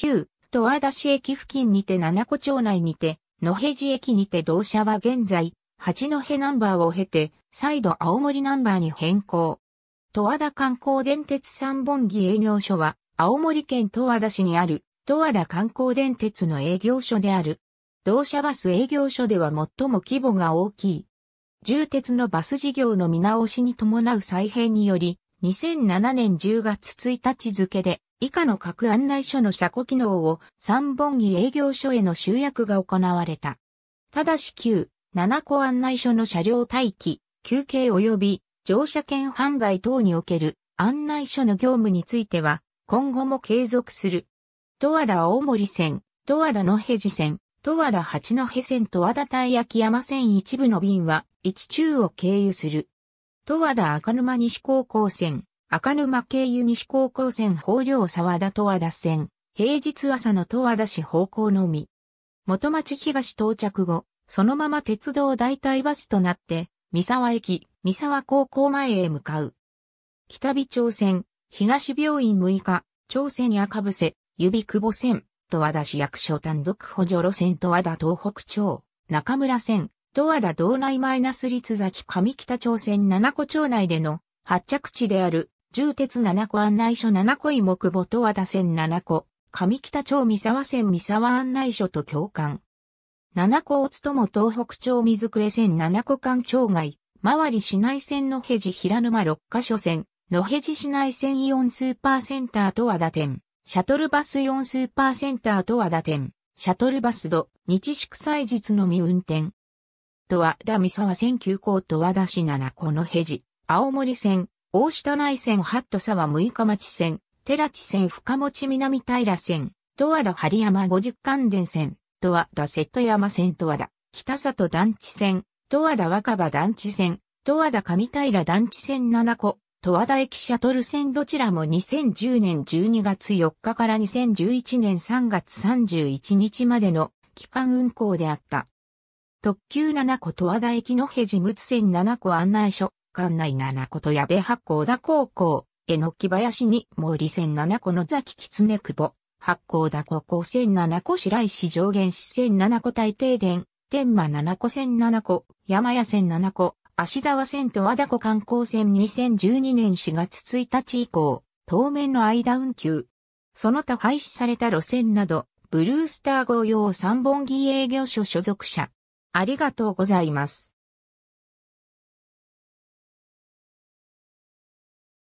9、戸和田市駅付近にて七子町内にて、野辺寺駅にて同社は現在、八戸ナンバーを経て、再度青森ナンバーに変更。戸和田観光電鉄三本木営業所は、青森県戸和田市にある、戸和田観光電鉄の営業所である。同社バス営業所では最も規模が大きい。重鉄のバス事業の見直しに伴う再編により、2007年10月1日付で、以下の各案内所の車庫機能を三本木営業所への集約が行われた。ただし旧、七個案内所の車両待機、休憩及び乗車券販売等における案内所の業務については今後も継続する。十和田青森線、十和田野辺寺線、十和田八戸線十和田大秋山線一部の便は一中を経由する。十和田赤沼西高校線、赤沼経由西高校線法領沢田十和田線、平日朝の十和田市方向のみ。元町東到着後、そのまま鉄道代替バスとなって、三沢駅、三沢高校前へ向かう。北美町線、東病院6日、朝鮮やかぶせ、指久保線、十和田市役所単独補助路線十和田東北町、中村線、十和田道内マイナス立崎上北朝鮮七子町内での発着地である重鉄七個案内所七個井木母と和田線七個、上北町三沢線三沢案内所と共感。七個津とも東北町水久江線七個間町外、周り市内線のヘジ平沼六カ所線、野ヘジ市内線イオンスーパーセンターと和田店、シャトルバスイオンスーパーセンターと和田店、シャトルバス度、日祝祭日のみ運転。と和田三沢線急行と和田市七個のヘジ、青森線、大下内線八都沢六日町線、寺地線深持南平線、十和田針山五十関電線、十和田瀬戸山線十和田、北里団地線、十和田若葉団地線、十和田上平団地線7個、十和田駅シャトル線どちらも2010年12月4日から2011年3月31日までの期間運行であった。特急7個十和田駅のへ事務線7個案内所、館内七子と矢部八甲田高校、えのき林に森千七子の崎ネ久保、八甲田高校千七子白石上限市千七子大停電、天馬七子千七子、山屋千七子、足沢線と和田湖観光線2012年4月1日以降、当面の間運休。その他廃止された路線など、ブルースター号用三本木営業所所属者。ありがとうございます。